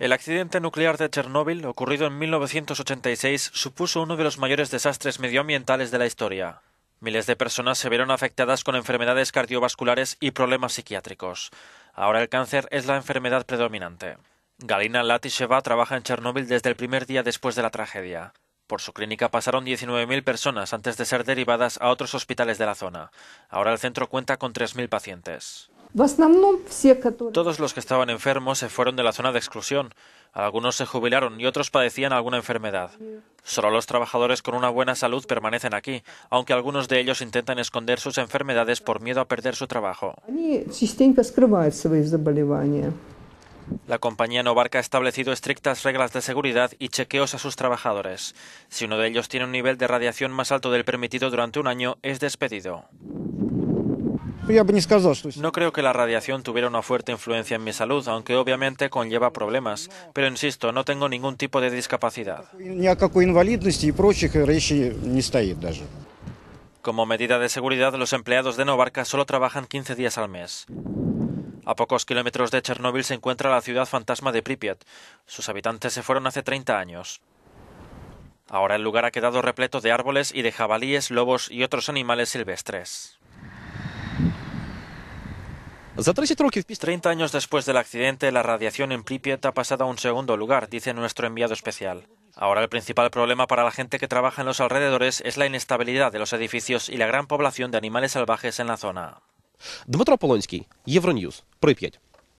El accidente nuclear de Chernóbil, ocurrido en 1986, supuso uno de los mayores desastres medioambientales de la historia. Miles de personas se vieron afectadas con enfermedades cardiovasculares y problemas psiquiátricos. Ahora el cáncer es la enfermedad predominante. Galina Latisheva trabaja en Chernóbil desde el primer día después de la tragedia. Por su clínica pasaron 19.000 personas antes de ser derivadas a otros hospitales de la zona. Ahora el centro cuenta con 3.000 pacientes. Todos los que estaban enfermos se fueron de la zona de exclusión. Algunos se jubilaron y otros padecían alguna enfermedad. Solo los trabajadores con una buena salud permanecen aquí, aunque algunos de ellos intentan esconder sus enfermedades por miedo a perder su trabajo. La compañía Novarca ha establecido estrictas reglas de seguridad y chequeos a sus trabajadores. Si uno de ellos tiene un nivel de radiación más alto del permitido durante un año, es despedido. No creo que la radiación tuviera una fuerte influencia en mi salud, aunque obviamente conlleva problemas. Pero insisto, no tengo ningún tipo de discapacidad. Como medida de seguridad, los empleados de Novarca solo trabajan 15 días al mes. A pocos kilómetros de Chernóbil se encuentra la ciudad fantasma de Pripyat. Sus habitantes se fueron hace 30 años. Ahora el lugar ha quedado repleto de árboles y de jabalíes, lobos y otros animales silvestres. 30 años después del accidente, la radiación en Pripyat ha pasado a un segundo lugar, dice nuestro enviado especial. Ahora el principal problema para la gente que trabaja en los alrededores es la inestabilidad de los edificios y la gran población de animales salvajes en la zona.